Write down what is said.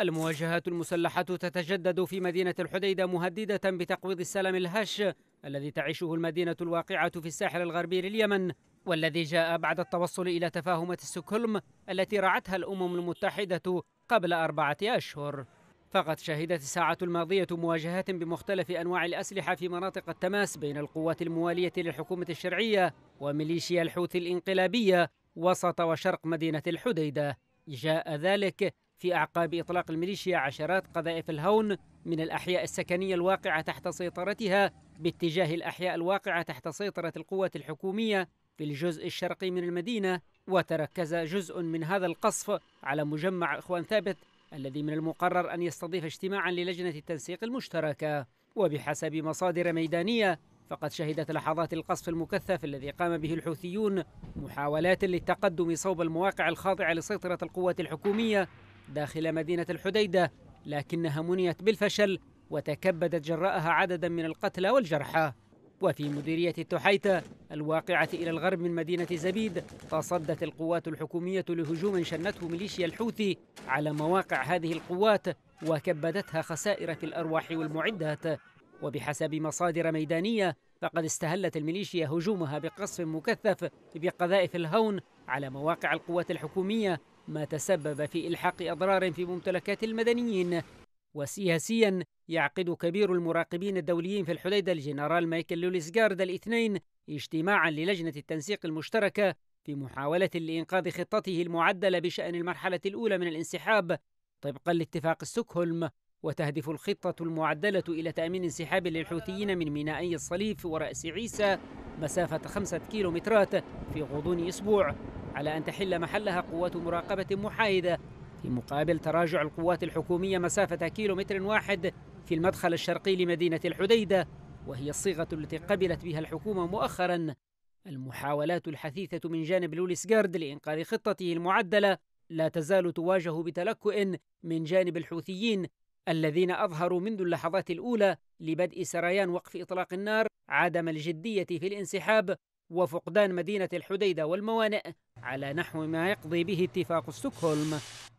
المواجهات المسلحة تتجدد في مدينة الحديدة مهددة بتقويض السلام الهش الذي تعيشه المدينة الواقعة في الساحل الغربي لليمن والذي جاء بعد التوصل إلى تفاهمة السكولم التي رعتها الأمم المتحدة قبل أربعة أشهر فقد شهدت الساعة الماضية مواجهات بمختلف أنواع الأسلحة في مناطق التماس بين القوات الموالية للحكومة الشرعية وميليشيا الحوثي الإنقلابية وسط وشرق مدينة الحديدة جاء ذلك في أعقاب إطلاق الميليشيا عشرات قذائف الهون من الأحياء السكنية الواقعة تحت سيطرتها باتجاه الأحياء الواقعة تحت سيطرة القوات الحكومية في الجزء الشرقي من المدينة وتركز جزء من هذا القصف على مجمع إخوان ثابت الذي من المقرر أن يستضيف اجتماعا للجنة التنسيق المشتركة وبحسب مصادر ميدانية فقد شهدت لحظات القصف المكثف الذي قام به الحوثيون محاولات للتقدم صوب المواقع الخاضعة لسيطرة القوات الحكومية داخل مدينة الحديدة لكنها منيت بالفشل وتكبدت جراءها عددا من القتلى والجرحى وفي مديرية التحيتة الواقعة إلى الغرب من مدينة زبيد تصدت القوات الحكومية لهجوم شنته ميليشيا الحوثي على مواقع هذه القوات وكبدتها خسائر في الأرواح والمعدات وبحسب مصادر ميدانية فقد استهلت الميليشيا هجومها بقصف مكثف بقذائف الهون على مواقع القوات الحكومية ما تسبب في إلحاق أضرار في ممتلكات المدنيين وسياسيا يعقد كبير المراقبين الدوليين في الحديدة الجنرال مايكل لوليس جارد الاثنين اجتماعا للجنة التنسيق المشتركة في محاولة لإنقاذ خطته المعدلة بشأن المرحلة الأولى من الانسحاب طبقا لاتفاق ستوكهولم وتهدف الخطة المعدلة إلى تأمين انسحاب للحوثيين من مينائي الصليف ورأس عيسى مسافة خمسة كيلومترات في غضون أسبوع على أن تحل محلها قوات مراقبة محايدة في مقابل تراجع القوات الحكومية مسافة كيلومتر واحد في المدخل الشرقي لمدينة الحديدة وهي الصيغة التي قبلت بها الحكومة مؤخرا المحاولات الحثيثة من جانب جارد لإنقاذ خطته المعدلة لا تزال تواجه بتلكؤ من جانب الحوثيين الذين أظهروا منذ اللحظات الأولى لبدء سريان وقف إطلاق النار عدم الجدية في الانسحاب وفقدان مدينة الحديدة والموانئ على نحو ما يقضي به اتفاق ستوكهولم